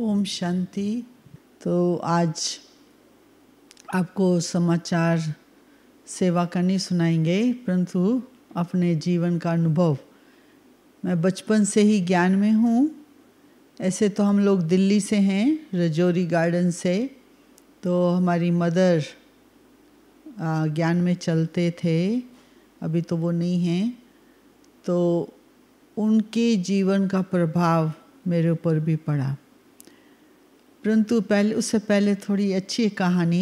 ओम शांति तो आज आपको समाचार सेवा करनी सुनाएंगे परंतु अपने जीवन का अनुभव मैं बचपन से ही ज्ञान में हूँ ऐसे तो हम लोग दिल्ली से हैं रजौरी गार्डन से तो हमारी मदर ज्ञान में चलते थे अभी तो वो नहीं हैं तो उनके जीवन का प्रभाव मेरे ऊपर भी पड़ा परंतु पहले उससे पहले थोड़ी अच्छी कहानी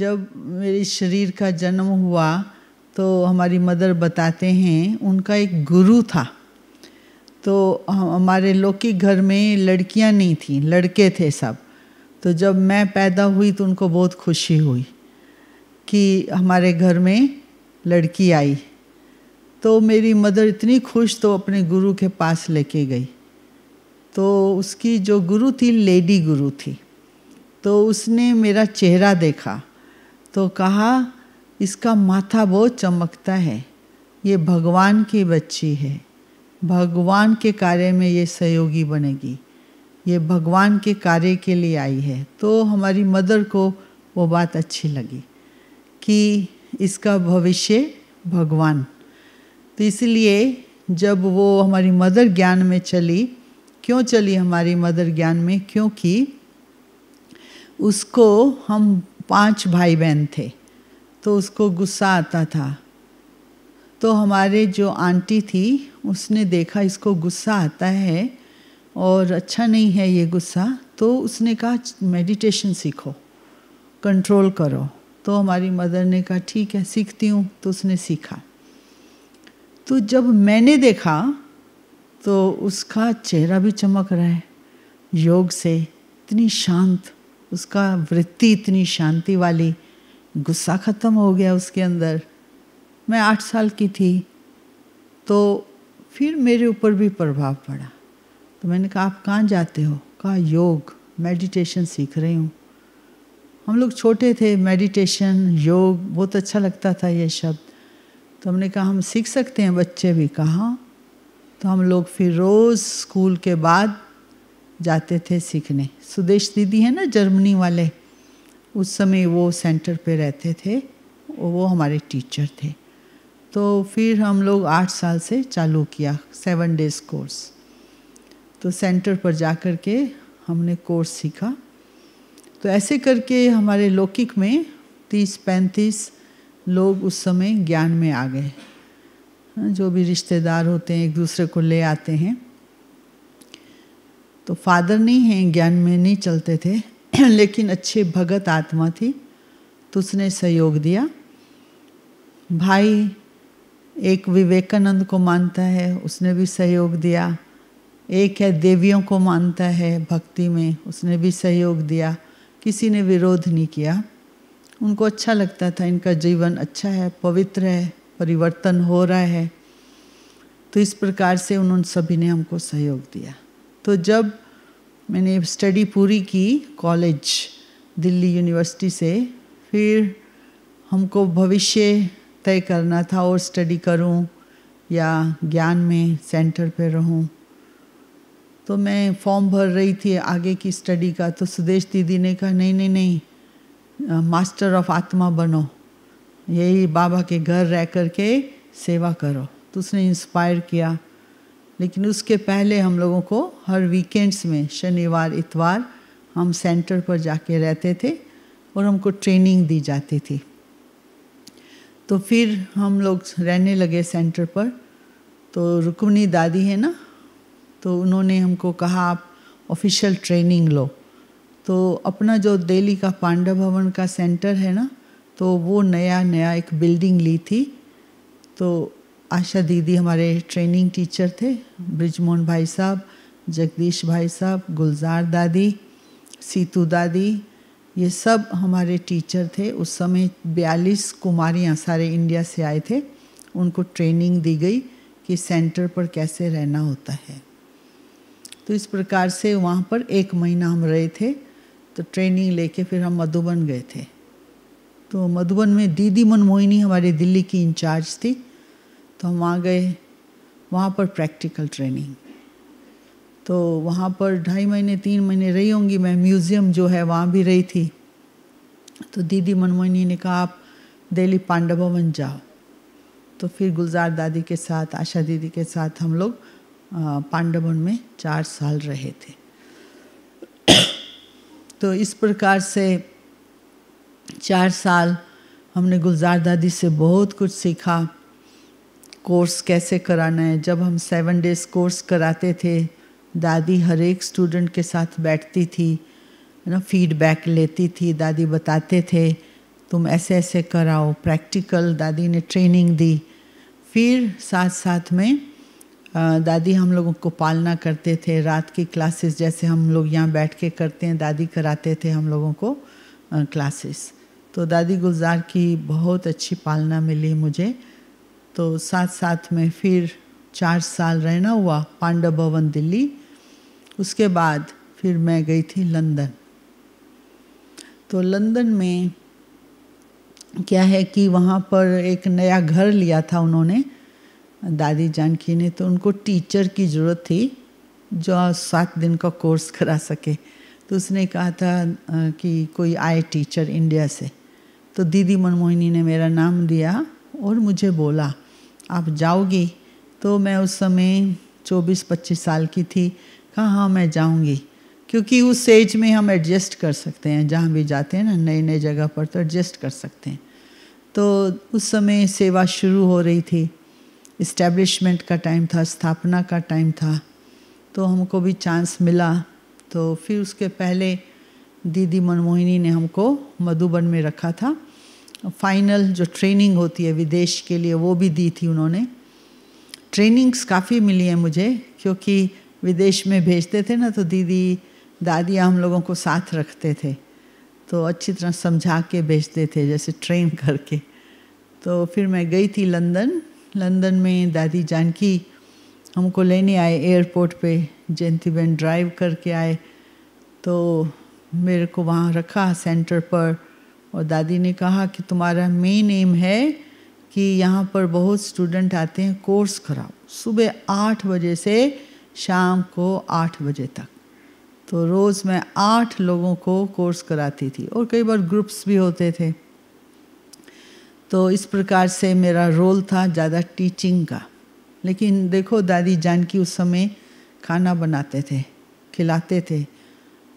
जब मेरे शरीर का जन्म हुआ तो हमारी मदर बताते हैं उनका एक गुरु था तो हमारे लौकिक घर में लड़कियां नहीं थीं लड़के थे सब तो जब मैं पैदा हुई तो उनको बहुत खुशी हुई कि हमारे घर में लड़की आई तो मेरी मदर इतनी खुश तो अपने गुरु के पास लेके गई तो उसकी जो गुरु थी लेडी गुरु थी तो उसने मेरा चेहरा देखा तो कहा इसका माथा बहुत चमकता है ये भगवान की बच्ची है भगवान के कार्य में ये सहयोगी बनेगी ये भगवान के कार्य के लिए आई है तो हमारी मदर को वो बात अच्छी लगी कि इसका भविष्य भगवान तो इसलिए जब वो हमारी मदर ज्ञान में चली क्यों चली हमारी मदर ज्ञान में क्योंकि उसको हम पांच भाई बहन थे तो उसको गुस्सा आता था तो हमारे जो आंटी थी उसने देखा इसको गुस्सा आता है और अच्छा नहीं है ये गुस्सा तो उसने कहा मेडिटेशन सीखो कंट्रोल करो तो हमारी मदर ने कहा ठीक है सीखती हूँ तो उसने सीखा तो जब मैंने देखा तो उसका चेहरा भी चमक रहा है योग से इतनी शांत उसका वृत्ति इतनी शांति वाली गुस्सा ख़त्म हो गया उसके अंदर मैं आठ साल की थी तो फिर मेरे ऊपर भी प्रभाव पड़ा तो मैंने कहा आप कहाँ जाते हो कहा योग मेडिटेशन सीख रही हूँ हम लोग छोटे थे मेडिटेशन योग बहुत अच्छा लगता था ये शब्द तो हमने कहा हम सीख सकते हैं बच्चे भी कहाँ तो हम लोग फिर रोज़ स्कूल के बाद जाते थे सीखने सुदेश दीदी है ना जर्मनी वाले उस समय वो सेंटर पे रहते थे वो हमारे टीचर थे तो फिर हम लोग आठ साल से चालू किया सेवन डेज कोर्स तो सेंटर पर जा कर के हमने कोर्स सीखा तो ऐसे करके हमारे लौकिक में तीस पैंतीस लोग उस समय ज्ञान में आ गए जो भी रिश्तेदार होते हैं एक दूसरे को ले आते हैं तो फादर नहीं हैं ज्ञान में नहीं चलते थे लेकिन अच्छे भगत आत्मा थी तो उसने सहयोग दिया भाई एक विवेकानंद को मानता है उसने भी सहयोग दिया एक है देवियों को मानता है भक्ति में उसने भी सहयोग दिया किसी ने विरोध नहीं किया उनको अच्छा लगता था इनका जीवन अच्छा है पवित्र है परिवर्तन हो रहा है तो इस प्रकार से उन्होंने सभी ने हमको सहयोग दिया तो जब मैंने स्टडी पूरी की कॉलेज दिल्ली यूनिवर्सिटी से फिर हमको भविष्य तय करना था और स्टडी करूं या ज्ञान में सेंटर पे रहूं तो मैं फॉर्म भर रही थी आगे की स्टडी का तो सुदेश दीदी ने कहा नहीं नहीं नहीं मास्टर ऑफ आत्मा बनो यही बाबा के घर रह कर के सेवा करो तो उसने इंस्पायर किया लेकिन उसके पहले हम लोगों को हर वीकेंड्स में शनिवार इतवार हम सेंटर पर जाके रहते थे और हमको ट्रेनिंग दी जाती थी तो फिर हम लोग रहने लगे सेंटर पर तो रुकमनी दादी है ना तो उन्होंने हमको कहा आप ऑफिशियल ट्रेनिंग लो तो अपना जो दिल्ली का पांडव भवन का सेंटर है ना तो वो नया नया एक बिल्डिंग ली थी तो आशा दीदी हमारे ट्रेनिंग टीचर थे ब्रिजमोहन भाई साहब जगदीश भाई साहब गुलजार दादी सीतू दादी ये सब हमारे टीचर थे उस समय बयालीस कुमारियाँ सारे इंडिया से आए थे उनको ट्रेनिंग दी गई कि सेंटर पर कैसे रहना होता है तो इस प्रकार से वहाँ पर एक महीना हम रहे थे तो ट्रेनिंग लेके फिर हम मधुबन गए थे तो मधुबन में दीदी मनमोहिनी हमारे दिल्ली की इंचार्ज थी तो हम वहाँ गए वहाँ पर प्रैक्टिकल ट्रेनिंग तो वहाँ पर ढाई महीने तीन महीने रही होंगी मैं म्यूज़ियम जो है वहाँ भी रही थी तो दीदी मनमोहिनी ने कहा आप दिल्ली पांडा भवन जाओ तो फिर गुलजार दादी के साथ आशा दीदी के साथ हम लोग पांडवन में चार साल रहे थे तो इस प्रकार से चार साल हमने गुलजार दादी से बहुत कुछ सीखा कोर्स कैसे कराना है जब हम सेवन डेज कोर्स कराते थे दादी हर एक स्टूडेंट के साथ बैठती थी ना फीडबैक लेती थी दादी बताते थे तुम ऐसे ऐसे कराओ प्रैक्टिकल दादी ने ट्रेनिंग दी फिर साथ साथ में दादी हम लोगों को पालना करते थे रात की क्लासेस जैसे हम लोग यहाँ बैठ के करते हैं दादी कराते थे हम लोगों को क्लासेस तो दादी गुलजार की बहुत अच्छी पालना मिली मुझे तो साथ साथ में फिर चार साल रहना हुआ पांडव भवन दिल्ली उसके बाद फिर मैं गई थी लंदन तो लंदन में क्या है कि वहाँ पर एक नया घर लिया था उन्होंने दादी जानकी ने तो उनको टीचर की ज़रूरत थी जो सात दिन का कोर्स करा सके तो उसने कहा था कि कोई आए टीचर इंडिया से तो दीदी मनमोहिनी ने मेरा नाम दिया और मुझे बोला आप जाओगी तो मैं उस समय 24-25 साल की थी कहा हाँ मैं जाऊंगी क्योंकि उस एज में हम एडजस्ट कर सकते हैं जहाँ भी जाते हैं ना नई नई जगह पर तो एडजस्ट कर सकते हैं तो उस समय सेवा शुरू हो रही थी इस्टेब्लिशमेंट का टाइम था स्थापना का टाइम था तो हमको भी चांस मिला तो फिर उसके पहले दीदी मनमोहिनी ने हमको मधुबन में रखा था फाइनल जो ट्रेनिंग होती है विदेश के लिए वो भी दी थी उन्होंने ट्रेनिंग्स काफ़ी मिली हैं मुझे क्योंकि विदेश में भेजते थे ना तो दीदी दादियाँ हम लोगों को साथ रखते थे तो अच्छी तरह समझा के भेजते थे जैसे ट्रेन करके तो फिर मैं गई थी लंदन लंदन में दादी जानकी हमको लेने आए एयरपोर्ट पे जयंती बहन ड्राइव करके आए तो मेरे को वहाँ रखा सेंटर पर और दादी ने कहा कि तुम्हारा मेन एम है कि यहाँ पर बहुत स्टूडेंट आते हैं कोर्स कराओ सुबह आठ बजे से शाम को आठ बजे तक तो रोज़ मैं आठ लोगों को कोर्स कराती थी और कई बार ग्रुप्स भी होते थे तो इस प्रकार से मेरा रोल था ज़्यादा टीचिंग का लेकिन देखो दादी जानकी उस समय खाना बनाते थे खिलाते थे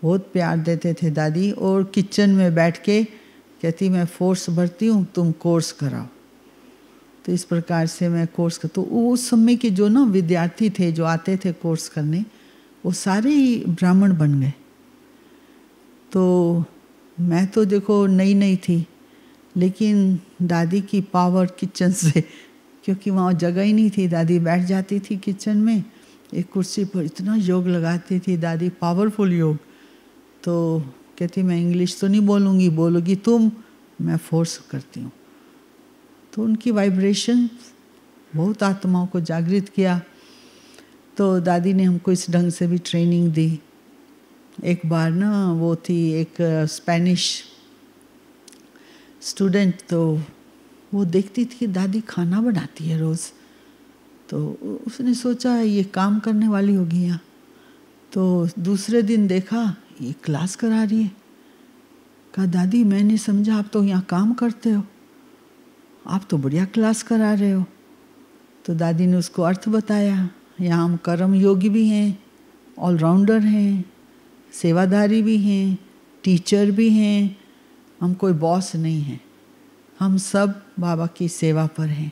बहुत प्यार देते थे दादी और किचन में बैठ के कहती मैं फोर्स भरती हूँ तुम कोर्स कराओ तो इस प्रकार से मैं कोर्स कर तो उस समय के जो ना विद्यार्थी थे जो आते थे कोर्स करने वो सारे ही ब्राह्मण बन गए तो मैं तो देखो नई नई थी लेकिन दादी की पावर किचन से क्योंकि वहाँ जगह ही नहीं थी दादी बैठ जाती थी किचन में एक कुर्सी पर इतना योग लगाती थी दादी पावरफुल योग तो कहती मैं इंग्लिश तो नहीं बोलूँगी बोलोगी तुम मैं फोर्स करती हूँ तो उनकी वाइब्रेशन बहुत आत्माओं को जागृत किया तो दादी ने हमको इस ढंग से भी ट्रेनिंग दी एक बार ना वो थी एक स्पेनिश स्टूडेंट तो वो देखती थी कि दादी खाना बनाती है रोज़ तो उसने सोचा ये काम करने वाली होगी यहाँ तो दूसरे दिन देखा ये क्लास करा रही है कहा दादी मैंने समझा आप तो यहाँ काम करते हो आप तो बढ़िया क्लास करा रहे हो तो दादी ने उसको अर्थ बताया यहाँ हम कर्म योगी भी हैं ऑलराउंडर हैं सेवादारी भी हैं टीचर भी हैं हम कोई बॉस नहीं हैं हम सब बाबा की सेवा पर हैं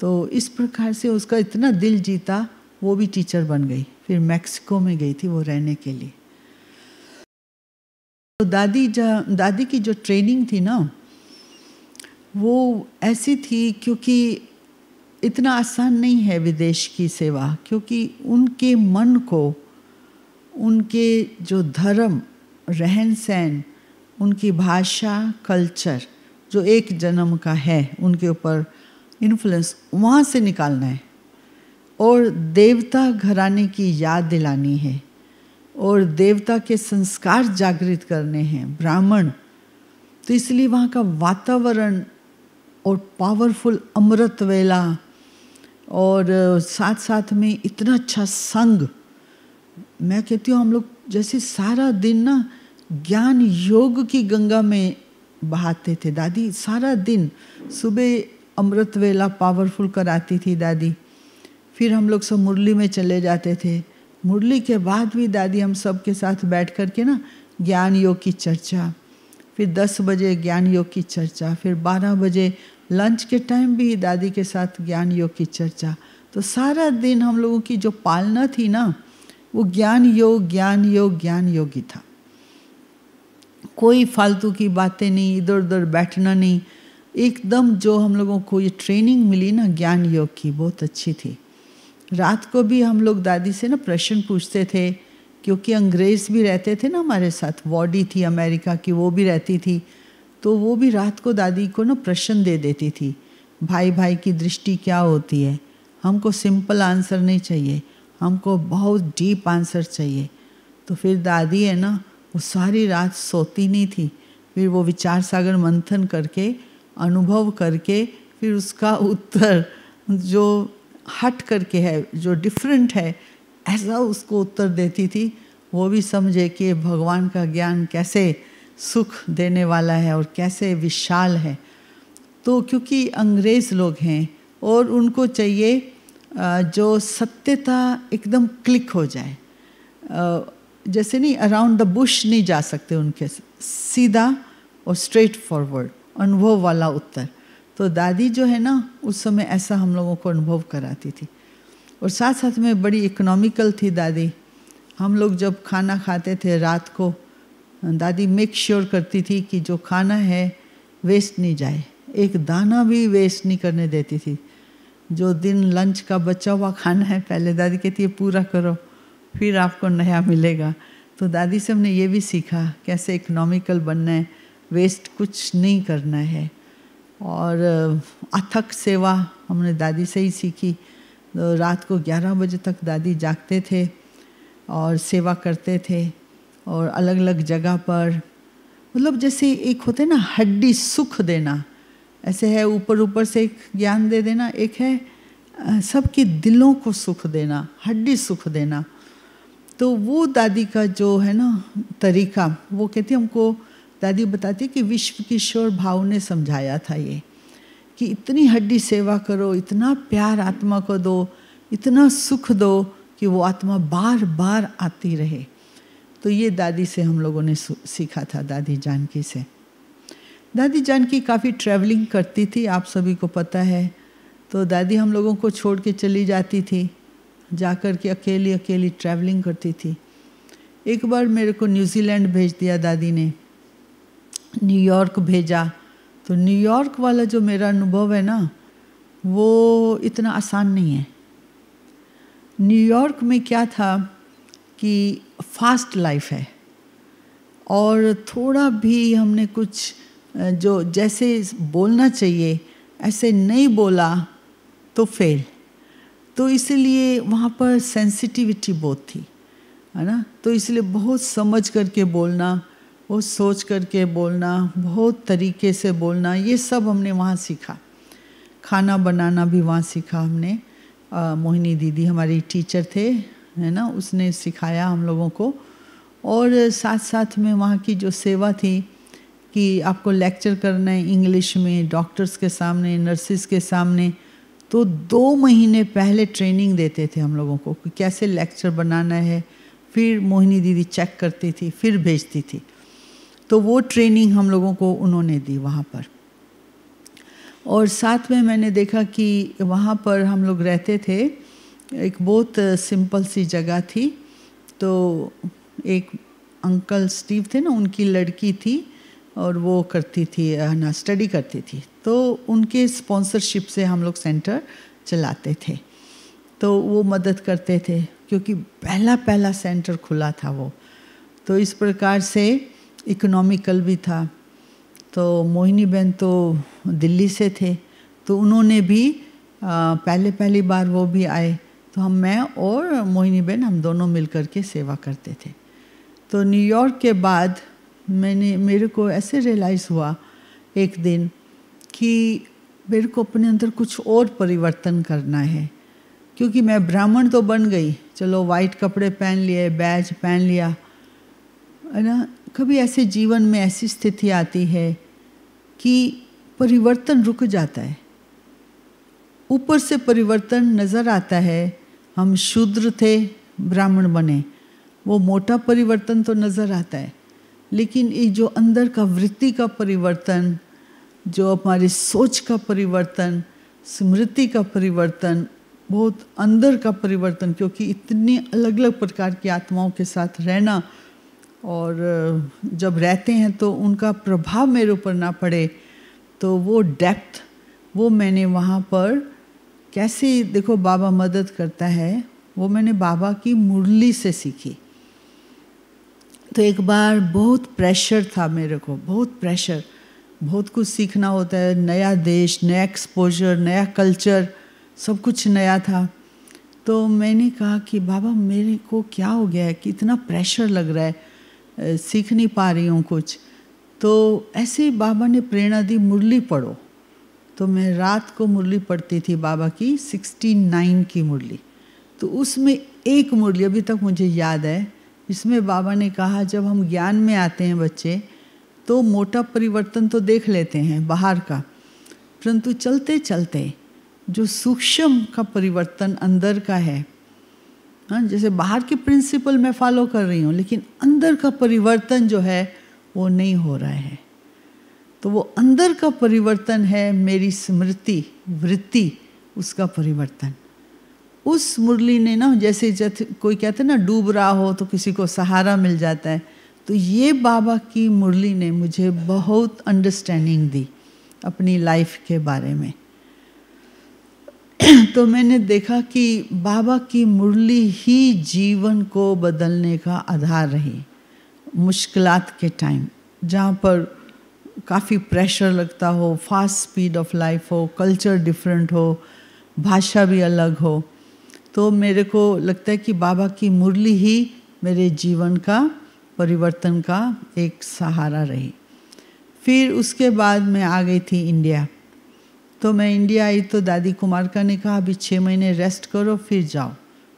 तो इस प्रकार से उसका इतना दिल जीता वो भी टीचर बन गई फिर मैक्सिको में गई थी वो रहने के लिए तो दादी जा दादी की जो ट्रेनिंग थी ना वो ऐसी थी क्योंकि इतना आसान नहीं है विदेश की सेवा क्योंकि उनके मन को उनके जो धर्म रहन सहन उनकी भाषा कल्चर जो एक जन्म का है उनके ऊपर इन्फ्लुएंस वहाँ से निकालना है और देवता घराने की याद दिलानी है और देवता के संस्कार जागृत करने हैं ब्राह्मण तो इसलिए वहाँ का वातावरण और पावरफुल अमृत वेला और साथ साथ में इतना अच्छा संग मैं कहती हूँ हम लोग जैसे सारा दिन ना ज्ञान योग की गंगा में बहाते थे दादी सारा दिन सुबह अमृत वेला पावरफुल कराती थी दादी फिर हम लोग सब मुरली में चले जाते थे मुरली के बाद भी दादी हम सब के साथ बैठ कर के ना ज्ञान योग की चर्चा फिर दस बजे ज्ञान योग की चर्चा फिर बारह बजे लंच के टाइम भी दादी के साथ ज्ञान योग की चर्चा तो सारा दिन हम लोगों की जो पालना थी ना वो ज्ञान योग ज्ञान योग ज्ञान योगी था कोई फालतू की बातें नहीं इधर उधर बैठना नहीं एकदम जो हम लोगों को ये ट्रेनिंग मिली ना ज्ञान योग की बहुत अच्छी थी रात को भी हम लोग दादी से ना प्रश्न पूछते थे क्योंकि अंग्रेज़ भी रहते थे ना हमारे साथ वॉडी थी अमेरिका की वो भी रहती थी तो वो भी रात को दादी को ना प्रश्न दे देती थी भाई भाई की दृष्टि क्या होती है हमको सिंपल आंसर नहीं चाहिए हमको बहुत डीप आंसर चाहिए तो फिर दादी है ना वो सारी रात सोती नहीं थी फिर वो विचार सागर मंथन करके अनुभव करके फिर उसका उत्तर जो हट करके है जो डिफरेंट है ऐसा उसको उत्तर देती थी वो भी समझे कि भगवान का ज्ञान कैसे सुख देने वाला है और कैसे विशाल है तो क्योंकि अंग्रेज लोग हैं और उनको चाहिए जो सत्यता एकदम क्लिक हो जाए जैसे नहीं अराउंड द बुश नहीं जा सकते उनके सीधा और स्ट्रेट फॉरवर्ड अनुभव वाला उत्तर तो दादी जो है ना उस समय ऐसा हम लोगों को अनुभव कराती थी और साथ साथ में बड़ी इकोनॉमिकल थी दादी हम लोग जब खाना खाते थे रात को दादी मेक श्योर करती थी कि जो खाना है वेस्ट नहीं जाए एक दाना भी वेस्ट नहीं करने देती थी जो दिन लंच का बचा हुआ खाना है पहले दादी कहती है पूरा करो फिर आपको नया मिलेगा तो दादी से हमने ये भी सीखा कैसे इकोनॉमिकल बनना है वेस्ट कुछ नहीं करना है और अथक सेवा हमने दादी से ही सीखी तो रात को 11 बजे तक दादी जागते थे और सेवा करते थे और अलग अलग जगह पर मतलब जैसे एक होते ना हड्डी सुख देना ऐसे है ऊपर ऊपर से एक ज्ञान दे देना एक है सबके दिलों को सुख देना हड्डी सुख देना तो वो दादी का जो है ना तरीका वो कहती हमको दादी बताती कि विश्व किशोर भाव ने समझाया था ये कि इतनी हड्डी सेवा करो इतना प्यार आत्मा को दो इतना सुख दो कि वो आत्मा बार बार आती रहे तो ये दादी से हम लोगों ने सीखा था दादी जानकी से दादी जानकी काफ़ी ट्रैवलिंग करती थी आप सभी को पता है तो दादी हम लोगों को छोड़ के चली जाती थी जाकर के अकेली अकेली ट्रैवलिंग करती थी एक बार मेरे को न्यूजीलैंड भेज दिया दादी ने न्यूयॉर्क भेजा तो न्यूयॉर्क वाला जो मेरा अनुभव है ना वो इतना आसान नहीं है न्यूयॉर्क में क्या था कि फास्ट लाइफ है और थोड़ा भी हमने कुछ जो जैसे बोलना चाहिए ऐसे नहीं बोला तो फेल तो इसलिए वहाँ पर सेंसिटिविटी बहुत थी है ना तो इसलिए बहुत समझ करके बोलना वो सोच करके बोलना बहुत तरीके से बोलना ये सब हमने वहाँ सीखा खाना बनाना भी वहाँ सीखा हमने आ, मोहिनी दीदी हमारी टीचर थे है ना उसने सिखाया हम लोगों को और साथ साथ में वहाँ की जो सेवा थी कि आपको लेक्चर करना है इंग्लिश में डॉक्टर्स के सामने नर्सिस के सामने तो दो महीने पहले ट्रेनिंग देते थे हम लोगों को कि कैसे लेक्चर बनाना है फिर मोहिनी दीदी चेक करती थी फिर भेजती थी तो वो ट्रेनिंग हम लोगों को उन्होंने दी वहाँ पर और साथ में मैंने देखा कि वहाँ पर हम लोग रहते थे एक बहुत सिंपल सी जगह थी तो एक अंकल स्टीव थे ना उनकी लड़की थी और वो करती थी ना स्टडी करती थी तो उनके स्पॉन्सरशिप से हम लोग सेंटर चलाते थे तो वो मदद करते थे क्योंकि पहला पहला सेंटर खुला था वो तो इस प्रकार से इकोनॉमिकल भी था तो मोहिनी बहन तो दिल्ली से थे तो उन्होंने भी आ, पहले पहली बार वो भी आए तो हम मैं और मोहिनी बहन हम दोनों मिल कर के सेवा करते थे तो न्यूयॉर्क के बाद मैंने मेरे को ऐसे रियलाइज़ हुआ एक दिन कि मेरे को अपने अंदर कुछ और परिवर्तन करना है क्योंकि मैं ब्राह्मण तो बन गई चलो वाइट कपड़े पहन लिए बैज पहन लिया है ना कभी ऐसे जीवन में ऐसी स्थिति आती है कि परिवर्तन रुक जाता है ऊपर से परिवर्तन नज़र आता है हम शूद्र थे ब्राह्मण बने वो मोटा परिवर्तन तो नज़र आता है लेकिन ये जो अंदर का वृत्ति का परिवर्तन जो हमारी सोच का परिवर्तन स्मृति का परिवर्तन बहुत अंदर का परिवर्तन क्योंकि इतनी अलग अलग प्रकार की आत्माओं के साथ रहना और जब रहते हैं तो उनका प्रभाव मेरे ऊपर ना पड़े तो वो डेप्थ वो मैंने वहाँ पर कैसे देखो बाबा मदद करता है वो मैंने बाबा की मुरली से सीखी तो एक बार बहुत प्रेशर था मेरे को बहुत प्रेशर बहुत कुछ सीखना होता है नया देश नया एक्सपोजर नया कल्चर सब कुछ नया था तो मैंने कहा कि बाबा मेरे को क्या हो गया है कि इतना प्रेशर लग रहा है सीख नहीं पा रही हूँ कुछ तो ऐसे ही बाबा ने प्रेरणा दी मुरली पढ़ो तो मैं रात को मुरली पढ़ती थी बाबा की सिक्सटी नाइन की मुरली तो उसमें एक मुरली अभी तक मुझे याद है इसमें बाबा ने कहा जब हम ज्ञान में आते हैं बच्चे तो मोटा परिवर्तन तो देख लेते हैं बाहर का परंतु चलते चलते जो सूक्ष्म का परिवर्तन अंदर का है हाँ जैसे बाहर के प्रिंसिपल मैं फॉलो कर रही हूँ लेकिन अंदर का परिवर्तन जो है वो नहीं हो रहा है तो वो अंदर का परिवर्तन है मेरी स्मृति वृत्ति उसका परिवर्तन उस मुरली ने ना जैसे जैसे कोई कहते ना डूब रहा हो तो किसी को सहारा मिल जाता है तो ये बाबा की मुरली ने मुझे बहुत अंडरस्टैंडिंग दी अपनी लाइफ के बारे में तो मैंने देखा कि बाबा की मुरली ही जीवन को बदलने का आधार रही मुश्किलात के टाइम जहाँ पर काफ़ी प्रेशर लगता हो फास्ट स्पीड ऑफ लाइफ हो कल्चर डिफरेंट हो भाषा भी अलग हो तो मेरे को लगता है कि बाबा की मुरली ही मेरे जीवन का परिवर्तन का एक सहारा रही फिर उसके बाद मैं आ गई थी इंडिया तो मैं इंडिया आई तो दादी कुमार का ने कहा अभी छः महीने रेस्ट करो फिर जाओ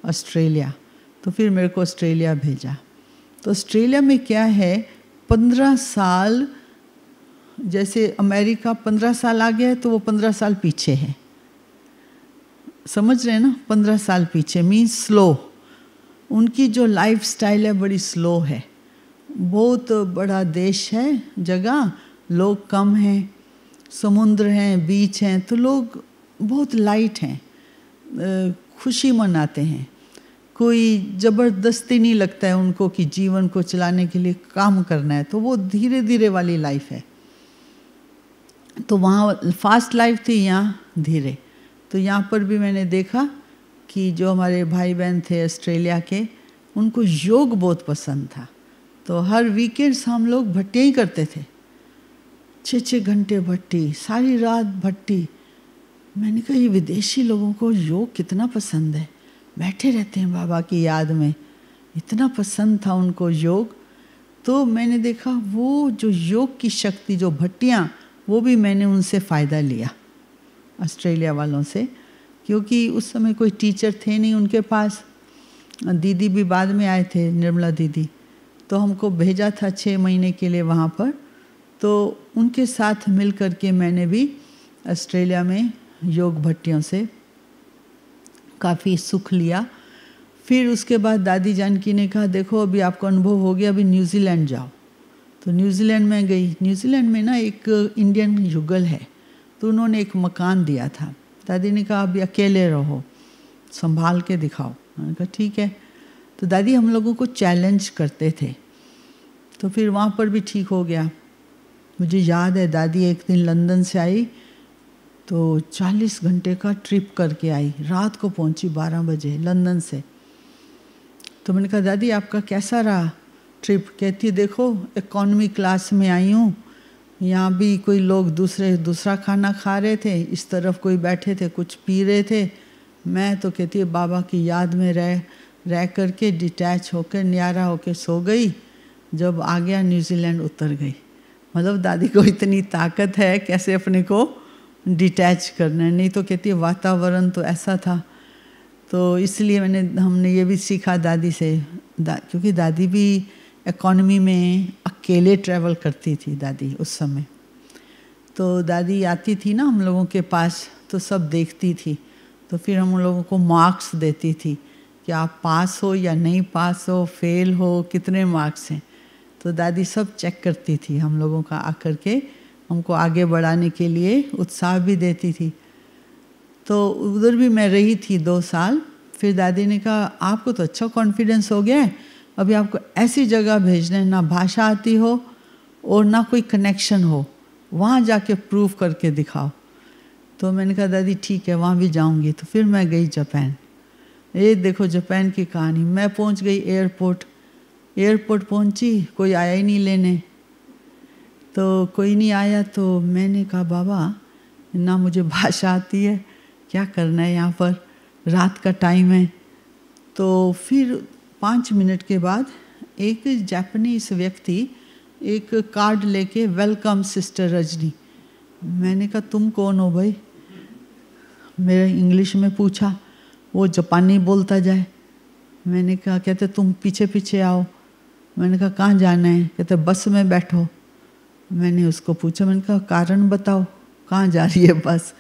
ऑस्ट्रेलिया तो फिर मेरे को ऑस्ट्रेलिया भेजा तो ऑस्ट्रेलिया में क्या है पंद्रह साल जैसे अमेरिका पंद्रह साल आ गया है तो वो पंद्रह साल पीछे है समझ रहे हैं ना पंद्रह साल पीछे मीन्स स्लो उनकी जो लाइफ स्टाइल है बड़ी स्लो है बहुत बड़ा देश है जगह लोग कम हैं समुद्र हैं बीच हैं तो लोग बहुत लाइट हैं खुशी मनाते हैं कोई ज़बरदस्ती नहीं लगता है उनको कि जीवन को चलाने के लिए काम करना है तो वो धीरे धीरे वाली लाइफ है तो वहाँ फास्ट लाइफ थी यहाँ धीरे तो यहाँ पर भी मैंने देखा कि जो हमारे भाई बहन थे ऑस्ट्रेलिया के उनको योग बहुत पसंद था तो हर वीकेंड्स हम लोग भट्टियाँ ही करते थे छः छः घंटे भट्टी सारी रात भट्टी मैंने कहा ये विदेशी लोगों को योग कितना पसंद है बैठे रहते हैं बाबा की याद में इतना पसंद था उनको योग तो मैंने देखा वो जो योग की शक्ति जो भट्टियाँ वो भी मैंने उनसे फ़ायदा लिया ऑस्ट्रेलिया वालों से क्योंकि उस समय कोई टीचर थे नहीं उनके पास दीदी भी बाद में आए थे निर्मला दीदी तो हमको भेजा था छः महीने के लिए वहाँ पर तो उनके साथ मिल कर के मैंने भी ऑस्ट्रेलिया में योग भट्टियों से काफ़ी सुख लिया फिर उसके बाद दादी जानकी ने कहा देखो अभी आपको अनुभव हो गया अभी न्यूजीलैंड जाओ तो न्यूजीलैंड में गई न्यूजीलैंड में ना एक इंडियन युगल है तो उन्होंने एक मकान दिया था दादी ने कहा अभी अकेले रहो संभाल के दिखाओ मैंने कहा ठीक है तो दादी हम लोगों को चैलेंज करते थे तो फिर वहाँ पर भी ठीक हो गया मुझे याद है दादी एक दिन लंदन से आई तो 40 घंटे का ट्रिप करके आई रात को पहुंची 12 बजे लंदन से तो मैंने कहा दादी आपका कैसा रहा ट्रिप कहती है देखो इकोनॉमी क्लास में आई हूँ यहाँ भी कोई लोग दूसरे दूसरा खाना खा रहे थे इस तरफ कोई बैठे थे कुछ पी रहे थे मैं तो कहती है बाबा की याद में रह रह करके डिटैच होकर न्यारा होकर सो गई जब आ गया न्यूजीलैंड उतर गई मतलब दादी को इतनी ताकत है कैसे अपने को डिटैच करना है नहीं तो कहती वातावरण तो ऐसा था तो इसलिए मैंने हमने ये भी सीखा दादी से दा, क्योंकि दादी भी इकोनॉमी में अकेले ट्रैवल करती थी दादी उस समय तो दादी आती थी ना हम लोगों के पास तो सब देखती थी तो फिर हम लोगों को मार्क्स देती थी कि आप पास हो या नहीं पास हो फेल हो कितने मार्क्स हैं तो दादी सब चेक करती थी हम लोगों का आकर के हमको आगे बढ़ाने के लिए उत्साह भी देती थी तो उधर भी मैं रही थी दो साल फिर दादी ने कहा आपको तो अच्छा कॉन्फिडेंस हो गया है अभी आपको ऐसी जगह भेजना है ना भाषा आती हो और ना कोई कनेक्शन हो वहाँ जाके प्रूव करके दिखाओ तो मैंने कहा दादी ठीक है वहाँ भी जाऊँगी तो फिर मैं गई जापान ये देखो जापान की कहानी मैं पहुँच गई एयरपोर्ट एयरपोर्ट पहुंची कोई आया ही नहीं लेने तो कोई नहीं आया तो मैंने कहा बाबा ना मुझे भाषा आती है क्या करना है यहाँ पर रात का टाइम है तो फिर पाँच मिनट के बाद एक जापानीज व्यक्ति एक कार्ड लेके वेलकम सिस्टर रजनी मैंने कहा तुम कौन हो भाई मेरे इंग्लिश में पूछा वो जापानी बोलता जाए मैंने कहा कहते तुम पीछे पीछे आओ मैंने कहा कहाँ जाना है कहते बस में बैठो मैंने उसको पूछा मैंने कहा कारण बताओ कहाँ जा रही है बस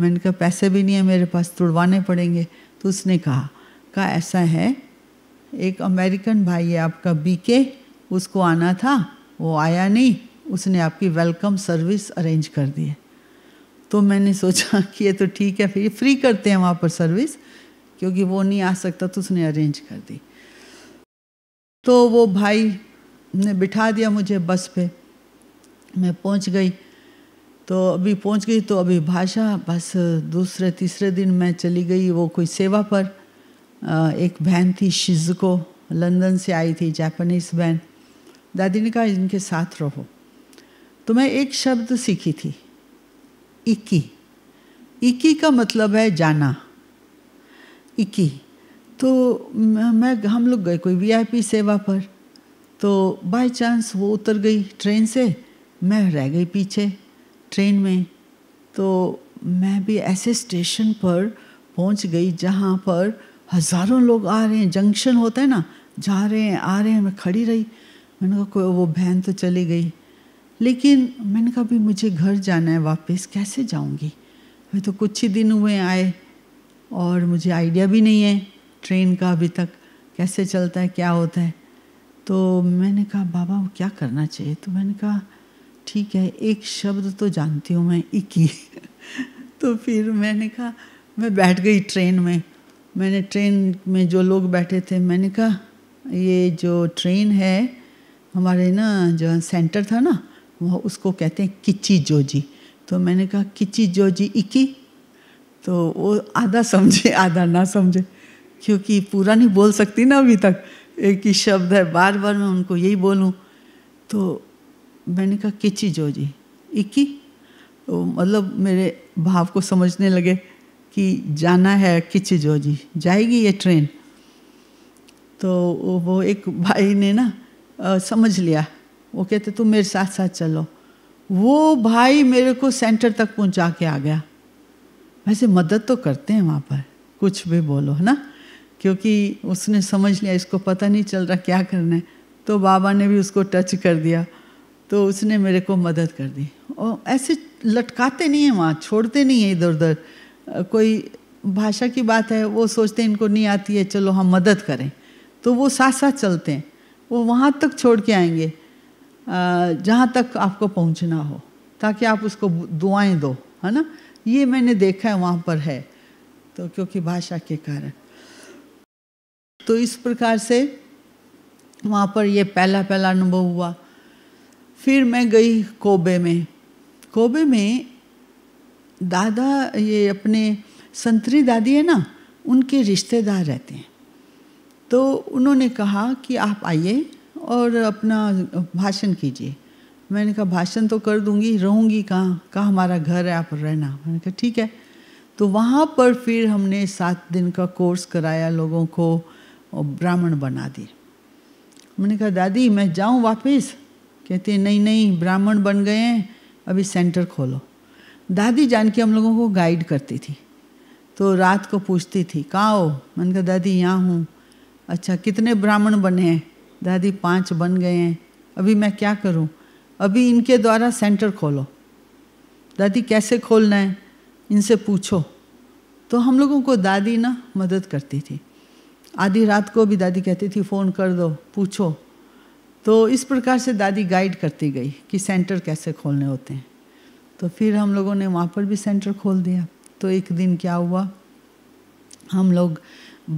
मैंने कहा पैसे भी नहीं है मेरे पास तुड़वाने पड़ेंगे तो उसने कहा कहा ऐसा है एक अमेरिकन भाई है आपका बीके उसको आना था वो आया नहीं उसने आपकी वेलकम सर्विस अरेंज कर दी है तो मैंने सोचा कि ये तो ठीक है फिर फ्री करते हैं वहाँ पर सर्विस क्योंकि वो नहीं आ सकता तो उसने अरेंज कर दी तो वो भाई ने बिठा दिया मुझे बस पे मैं पहुंच गई तो अभी पहुंच गई तो अभी भाषा बस दूसरे तीसरे दिन मैं चली गई वो कोई सेवा पर एक बहन थी शिजको लंदन से आई थी जापानीज़ बहन दादी ने कहा इनके साथ रहो तो मैं एक शब्द सीखी थी इक्की इक्की का मतलब है जाना इक्की तो मैं हम लोग गए कोई वीआईपी सेवा पर तो बाय चांस वो उतर गई ट्रेन से मैं रह गई पीछे ट्रेन में तो मैं भी ऐसे स्टेशन पर पहुंच गई जहाँ पर हज़ारों लोग आ रहे हैं जंक्शन होता है ना जा रहे हैं आ रहे हैं मैं खड़ी रही मैंने कहा कोई वो बहन तो चली गई लेकिन मैंने कहा भी मुझे घर जाना है वापस कैसे जाऊँगी अभी तो कुछ ही दिन हुए आए और मुझे आइडिया भी नहीं है ट्रेन का अभी तक कैसे चलता है क्या होता है तो मैंने कहा बाबा वो क्या करना चाहिए तो मैंने कहा ठीक है एक शब्द तो जानती हूँ मैं इक्की तो फिर मैंने कहा मैं बैठ गई ट्रेन में मैंने ट्रेन में जो लोग बैठे थे मैंने कहा ये जो ट्रेन है हमारे ना जो सेंटर था ना वो उसको कहते हैं किच्ची जोजी तो मैंने कहा किच्ची जोजी इकी तो वो आधा समझे आधा ना समझे क्योंकि पूरा नहीं बोल सकती ना अभी तक एक ही शब्द है बार बार मैं उनको यही बोलूँ तो मैंने कहा किची जो जी इक्की तो मतलब मेरे भाव को समझने लगे कि जाना है किची जो जी जाएगी ये ट्रेन तो वो एक भाई ने ना आ, समझ लिया वो कहते तुम मेरे साथ साथ चलो वो भाई मेरे को सेंटर तक पहुंचा के आ गया वैसे मदद तो करते हैं वहाँ पर कुछ भी बोलो है ना क्योंकि उसने समझ लिया इसको पता नहीं चल रहा क्या करना है तो बाबा ने भी उसको टच कर दिया तो उसने मेरे को मदद कर दी और ऐसे लटकाते नहीं हैं वहाँ छोड़ते नहीं हैं इधर उधर कोई भाषा की बात है वो सोचते हैं इनको नहीं आती है चलो हम मदद करें तो वो साथ साथ चलते हैं वो वहाँ तक छोड़ के आएंगे जहाँ तक आपको पहुँचना हो ताकि आप उसको दुआएं दो है ना ये मैंने देखा है वहाँ पर है तो क्योंकि भाषा के कारण तो इस प्रकार से वहाँ पर ये पहला पहला अनुभव हुआ फिर मैं गई कोबे में कोबे में दादा ये अपने संतरी दादी है ना उनके रिश्तेदार रहते हैं तो उन्होंने कहा कि आप आइए और अपना भाषण कीजिए मैंने कहा भाषण तो कर दूंगी रहूँगी कहाँ कहाँ हमारा घर है आप रहना मैंने कहा ठीक है तो वहाँ पर फिर हमने सात दिन का कोर्स कराया लोगों को और ब्राह्मण बना दिए मैंने कहा दादी मैं जाऊं वापस कहती नहीं नहीं ब्राह्मण बन गए हैं अभी सेंटर खोलो दादी जान के हम लोगों को गाइड करती थी तो रात को पूछती थी कहाँ हो मैंने कहा दादी यहाँ हूँ अच्छा कितने ब्राह्मण बने हैं दादी पांच बन गए हैं अभी मैं क्या करूँ अभी इनके द्वारा सेंटर खोलो दादी कैसे खोलना है इनसे पूछो तो हम लोगों को दादी ना मदद करती थी आधी रात को भी दादी कहती थी फ़ोन कर दो पूछो तो इस प्रकार से दादी गाइड करती गई कि सेंटर कैसे खोलने होते हैं तो फिर हम लोगों ने वहाँ पर भी सेंटर खोल दिया तो एक दिन क्या हुआ हम लोग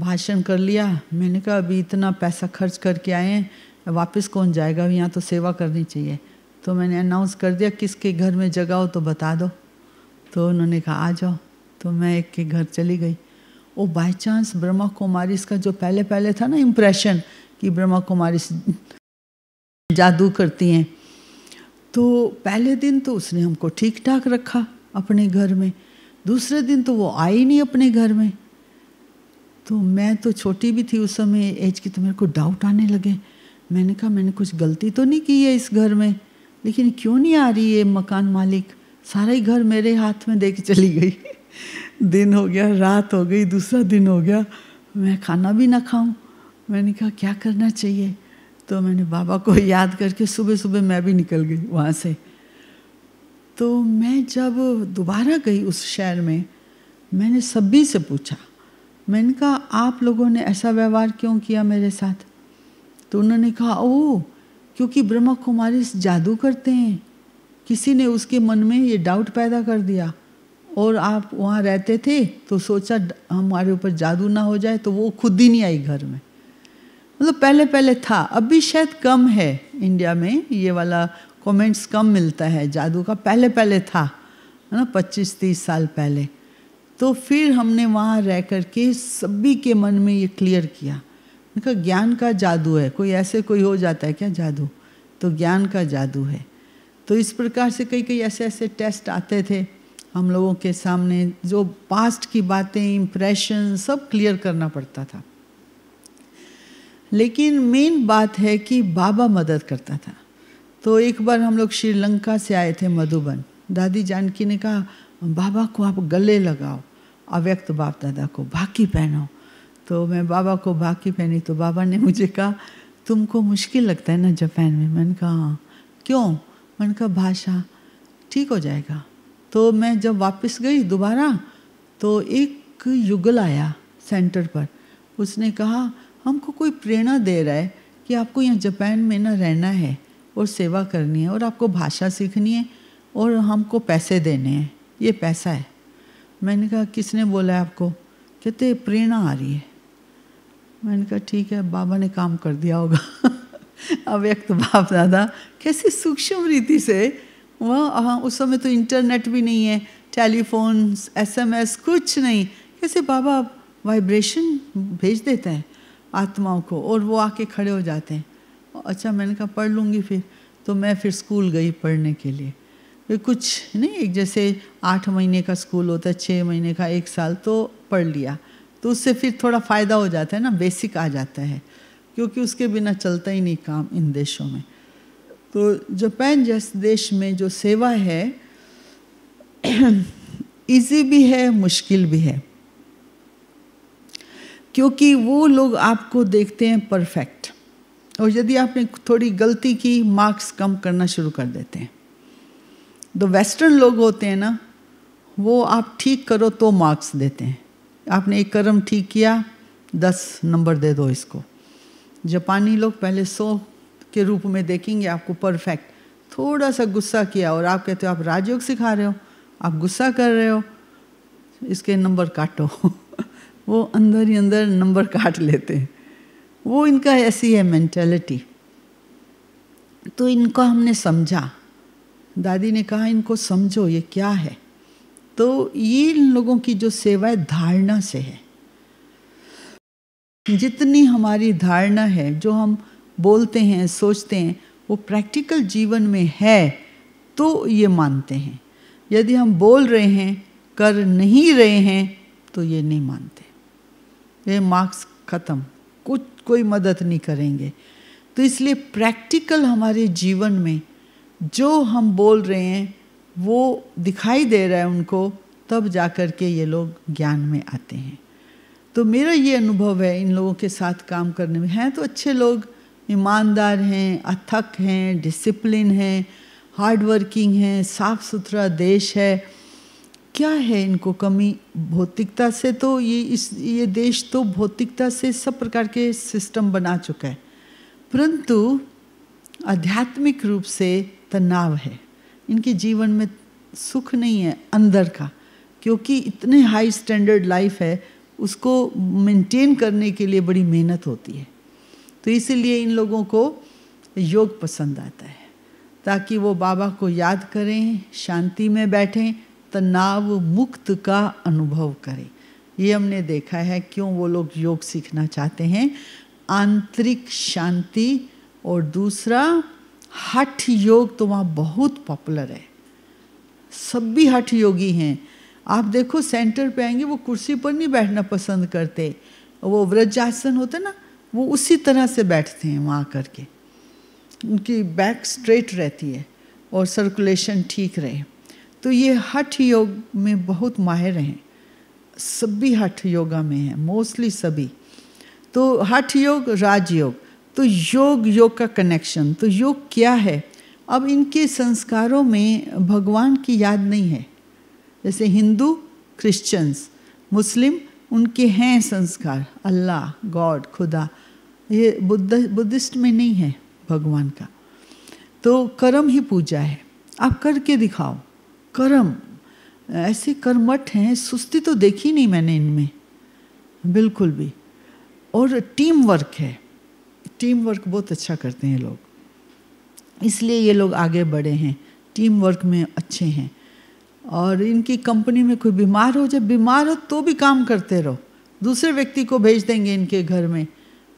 भाषण कर लिया मैंने कहा अभी इतना पैसा खर्च करके आए हैं वापस कौन जाएगा यहाँ तो सेवा करनी चाहिए तो मैंने अनाउंस कर दिया किसके घर में जगह हो तो बता दो तो उन्होंने कहा आ जाओ तो मैं एक के घर चली गई वो बाई चांस ब्रह्मा कुमारी का जो पहले पहले था ना इम्प्रेशन कि ब्रह्मा कुमारी जादू करती हैं तो पहले दिन तो उसने हमको ठीक ठाक रखा अपने घर में दूसरे दिन तो वो आई नहीं अपने घर में तो मैं तो छोटी भी थी उस समय एज की तो मेरे को डाउट आने लगे मैंने कहा मैंने कुछ गलती तो नहीं की है इस घर में लेकिन क्यों नहीं आ रही है मकान मालिक सारा ही घर मेरे हाथ में दे के चली गई दिन हो गया रात हो गई दूसरा दिन हो गया मैं खाना भी ना खाऊं मैंने कहा क्या करना चाहिए तो मैंने बाबा को याद करके सुबह सुबह मैं भी निकल गई वहाँ से तो मैं जब दोबारा गई उस शहर में मैंने सभी से पूछा मैंने कहा आप लोगों ने ऐसा व्यवहार क्यों किया मेरे साथ तो उन्होंने कहा ओ क्योंकि ब्रह्मा कुमारी जादू करते हैं किसी ने उसके मन में ये डाउट पैदा कर दिया और आप वहाँ रहते थे तो सोचा हमारे ऊपर जादू ना हो जाए तो वो खुद ही नहीं आई घर में मतलब पहले पहले था अब भी शायद कम है इंडिया में ये वाला कमेंट्स कम मिलता है जादू का पहले पहले था है ना पच्चीस तीस साल पहले तो फिर हमने वहाँ रह कर के सभी के मन में ये क्लियर किया उनका ज्ञान का जादू है कोई ऐसे कोई हो जाता है क्या जादू तो ज्ञान का जादू है तो इस प्रकार से कई कई ऐसे ऐसे टेस्ट आते थे हम लोगों के सामने जो पास्ट की बातें इम्प्रेशन सब क्लियर करना पड़ता था लेकिन मेन बात है कि बाबा मदद करता था तो एक बार हम लोग श्रीलंका से आए थे मधुबन दादी जानकी ने कहा बाबा को आप गले लगाओ अव्यक्त बाप दादा को भाकी पहनो तो मैं बाबा को भाकी पहनी तो बाबा ने मुझे कहा तुमको मुश्किल लगता है ना जापान में मैंने कहा हाँ। क्यों मैंने कहा भाषा ठीक हो जाएगा तो मैं जब वापस गई दोबारा तो एक युगल आया सेंटर पर उसने कहा हमको कोई प्रेरणा दे रहा है कि आपको यहाँ जापान में ना रहना है और सेवा करनी है और आपको भाषा सीखनी है और हमको पैसे देने हैं ये पैसा है मैंने कहा किसने बोला है आपको कहते प्रेरणा आ रही है मैंने कहा ठीक है बाबा ने काम कर दिया होगा अव्यक्त बाप दादा कैसे सूक्ष्म रीति से वह हाँ, उस समय तो इंटरनेट भी नहीं है टेलीफोन एसएमएस कुछ नहीं कैसे बाबा वाइब्रेशन भेज देते हैं आत्माओं को और वो आके खड़े हो जाते हैं अच्छा मैंने कहा पढ़ लूँगी फिर तो मैं फिर स्कूल गई पढ़ने के लिए फिर कुछ नहीं एक जैसे आठ महीने का स्कूल होता है छः महीने का एक साल तो पढ़ लिया तो उससे फिर थोड़ा फ़ायदा हो जाता है ना बेसिक आ जाता है क्योंकि उसके बिना चलता ही नहीं काम इन देशों में तो जापान जैसे देश में जो सेवा है इजी भी है मुश्किल भी है क्योंकि वो लोग आपको देखते हैं परफेक्ट और यदि आपने थोड़ी गलती की मार्क्स कम करना शुरू कर देते हैं तो वेस्टर्न लोग होते हैं ना वो आप ठीक करो तो मार्क्स देते हैं आपने एक कर्म ठीक किया दस नंबर दे दो इसको जापानी लोग पहले सौ के रूप में देखेंगे आपको परफेक्ट थोड़ा सा गुस्सा किया और आप कहते हो आप राजयोग सिखा रहे हो आप गुस्सा कर रहे हो इसके नंबर काटो वो अंदर ही अंदर नंबर काट लेते हैं वो इनका ऐसी है मैंटेलिटी तो इनको हमने समझा दादी ने कहा इनको समझो ये क्या है तो ये लोगों की जो सेवा है धारणा से है जितनी हमारी धारणा है जो हम बोलते हैं सोचते हैं वो प्रैक्टिकल जीवन में है तो ये मानते हैं यदि हम बोल रहे हैं कर नहीं रहे हैं तो ये नहीं मानते ये मार्क्स ख़त्म कुछ कोई मदद नहीं करेंगे तो इसलिए प्रैक्टिकल हमारे जीवन में जो हम बोल रहे हैं वो दिखाई दे रहा है उनको तब जा कर के ये लोग ज्ञान में आते हैं तो मेरा ये अनुभव है इन लोगों के साथ काम करने में हैं तो अच्छे लोग ईमानदार हैं अथक हैं डिसिप्लिन हैं हार्ड वर्किंग हैं साफ सुथरा देश है क्या है इनको कमी भौतिकता से तो ये इस ये देश तो भौतिकता से सब प्रकार के सिस्टम बना चुका है परंतु आध्यात्मिक रूप से तनाव है इनके जीवन में सुख नहीं है अंदर का क्योंकि इतने हाई स्टैंडर्ड लाइफ है उसको मेंटेन करने के लिए बड़ी मेहनत होती है तो इसीलिए इन लोगों को योग पसंद आता है ताकि वो बाबा को याद करें शांति में बैठें तनाव मुक्त का अनुभव करें ये हमने देखा है क्यों वो लोग योग सीखना चाहते हैं आंतरिक शांति और दूसरा हठ योग तो वहाँ बहुत पॉपुलर है सब भी हठ योगी हैं आप देखो सेंटर पे आएंगे वो कुर्सी पर नहीं बैठना पसंद करते वो व्रजासन होता ना वो उसी तरह से बैठते हैं वहाँ करके उनकी बैक स्ट्रेट रहती है और सर्कुलेशन ठीक रहे तो ये हठ योग में बहुत माहिर हैं सभी हठ योगा में हैं मोस्टली सभी तो हठ योग राज योग तो योग योग का कनेक्शन तो योग क्या है अब इनके संस्कारों में भगवान की याद नहीं है जैसे हिंदू क्रिश्चियंस मुस्लिम उनके हैं संस्कार अल्लाह गॉड खुदा ये बुद्ध बुद्धिस्ट में नहीं है भगवान का तो कर्म ही पूजा है आप करके दिखाओ कर्म ऐसे कर्मठ हैं सुस्ती तो देखी नहीं मैंने इनमें बिल्कुल भी और टीम वर्क है टीम वर्क बहुत अच्छा करते हैं लोग इसलिए ये लोग आगे बढ़े हैं टीम वर्क में अच्छे हैं और इनकी कंपनी में कोई बीमार हो जब बीमार हो तो भी काम करते रहो दूसरे व्यक्ति को भेज देंगे इनके घर में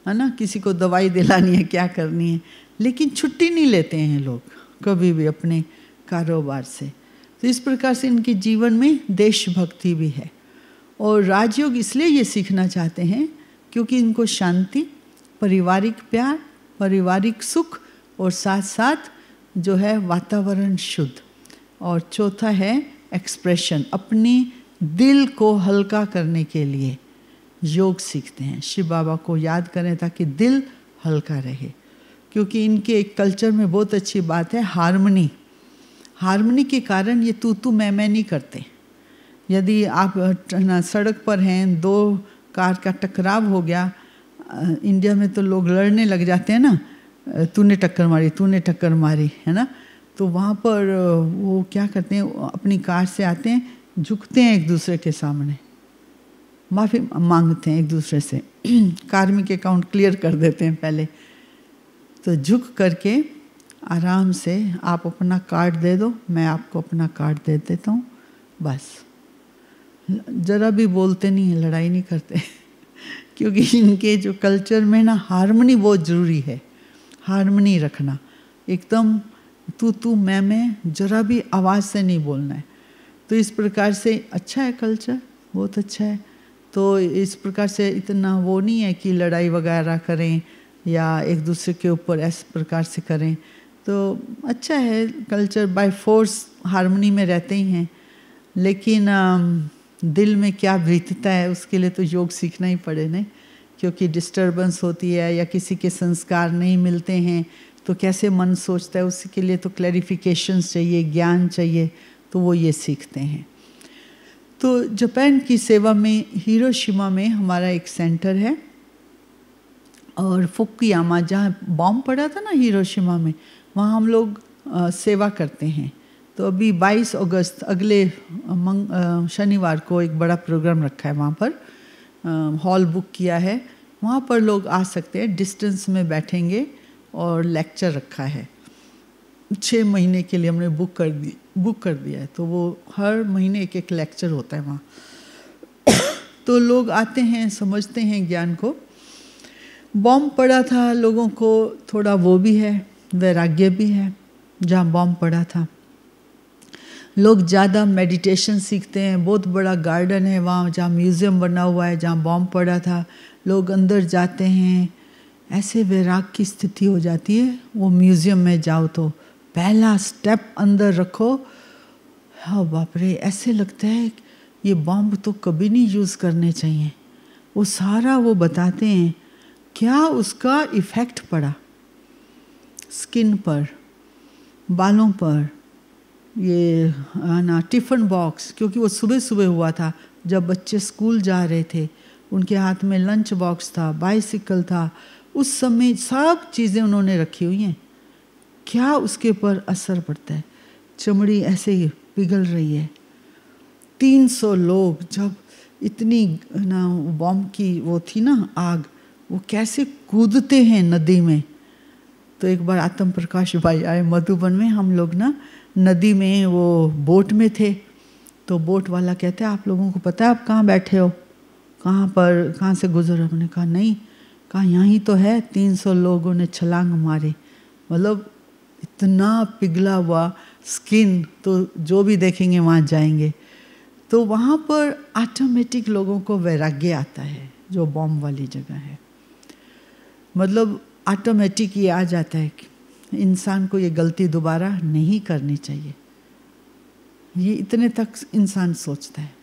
है ना किसी को दवाई दिलानी है क्या करनी है लेकिन छुट्टी नहीं लेते हैं लोग कभी भी अपने कारोबार से तो इस प्रकार से इनके जीवन में देशभक्ति भी है और राजयोग इसलिए ये सीखना चाहते हैं क्योंकि इनको शांति पारिवारिक प्यार पारिवारिक सुख और साथ साथ जो है वातावरण शुद्ध और चौथा है एक्सप्रेशन अपने दिल को हल्का करने के लिए योग सीखते हैं शिव बाबा को याद करें ताकि दिल हल्का रहे क्योंकि इनके एक कल्चर में बहुत अच्छी बात है हारमोनी हारमोनी के कारण ये तू तू मैं मैं नहीं करते यदि आप ना सड़क पर हैं दो कार का टकराव हो गया इंडिया में तो लोग लड़ने लग जाते हैं ना तूने टक्कर मारी तूने टक्कर मारी है ना तो वहाँ पर वो क्या करते हैं अपनी कार से आते हैं झुकते हैं एक दूसरे के सामने माफ़ी मांगते हैं एक दूसरे से कार्मिक अकाउंट क्लियर कर देते हैं पहले तो झुक करके आराम से आप अपना कार्ड दे दो मैं आपको अपना कार्ड दे देता हूँ बस ज़रा भी बोलते नहीं हैं लड़ाई नहीं करते क्योंकि इनके जो कल्चर में ना हारमनी बहुत ज़रूरी है हारमनी रखना एकदम तू तू मैं मैं ज़रा भी आवाज़ से नहीं बोलना है तो इस प्रकार से अच्छा है कल्चर बहुत अच्छा है तो इस प्रकार से इतना वो नहीं है कि लड़ाई वगैरह करें या एक दूसरे के ऊपर इस प्रकार से करें तो अच्छा है कल्चर बाय फोर्स हारमोनी में रहते ही हैं लेकिन दिल में क्या बीतता है उसके लिए तो योग सीखना ही पड़े नहीं क्योंकि डिस्टरबेंस होती है या किसी के संस्कार नहीं मिलते हैं तो कैसे मन सोचता है उसके लिए तो क्लैरिफिकेशन चाहिए ज्ञान चाहिए तो वो ये सीखते हैं तो जापान की सेवा में हिरोशिमा में हमारा एक सेंटर है और फुकुयामा जहाँ बॉम्ब पड़ा था ना हिरोशिमा में वहाँ हम लोग आ, सेवा करते हैं तो अभी 22 अगस्त अगले शनिवार को एक बड़ा प्रोग्राम रखा है वहाँ पर हॉल बुक किया है वहाँ पर लोग आ सकते हैं डिस्टेंस में बैठेंगे और लेक्चर रखा है छः महीने के लिए हमने बुक कर दी बुक कर दिया है तो वो हर महीने एक एक लेक्चर होता है वहाँ तो लोग आते हैं समझते हैं ज्ञान को बम पड़ा था लोगों को थोड़ा वो भी है वैराग्य भी है जहाँ बम पड़ा था लोग ज़्यादा मेडिटेशन सीखते हैं बहुत बड़ा गार्डन है वहाँ जहाँ म्यूज़ियम बना हुआ है जहाँ बॉम्ब पड़ा था लोग अंदर जाते हैं ऐसे वैराग की स्थिति हो जाती है वो म्यूज़ियम में जाओ तो पहला स्टेप अंदर रखो हाँ बाप रे ऐसे लगता है ये बॉम्ब तो कभी नहीं यूज़ करने चाहिए वो सारा वो बताते हैं क्या उसका इफ़ेक्ट पड़ा स्किन पर बालों पर ये ना टिफ़न बॉक्स क्योंकि वो सुबह सुबह हुआ था जब बच्चे स्कूल जा रहे थे उनके हाथ में लंच बॉक्स था बाइसिकल था उस समय सब चीज़ें उन्होंने रखी हुई हैं क्या उसके ऊपर असर पड़ता है चमड़ी ऐसे ही पिघल रही है तीन सौ लोग जब इतनी ना बॉम्ब की वो थी ना आग वो कैसे कूदते हैं नदी में तो एक बार आत्म प्रकाश भाई आए मधुबन में हम लोग ना नदी में वो बोट में थे तो बोट वाला कहते हैं आप लोगों को पता है आप कहाँ बैठे हो कहाँ पर कहाँ से गुजर हमने कहा नहीं कहा यहाँ ही तो है तीन सौ लोगों ने छलांग मारे मतलब इतना पिघला हुआ स्किन तो जो भी देखेंगे वहाँ जाएंगे तो वहाँ पर ऑटोमेटिक लोगों को वैराग्य आता है जो बॉम्ब वाली जगह है मतलब ऑटोमेटिक ये आ जाता है कि इंसान को ये गलती दोबारा नहीं करनी चाहिए ये इतने तक इंसान सोचता है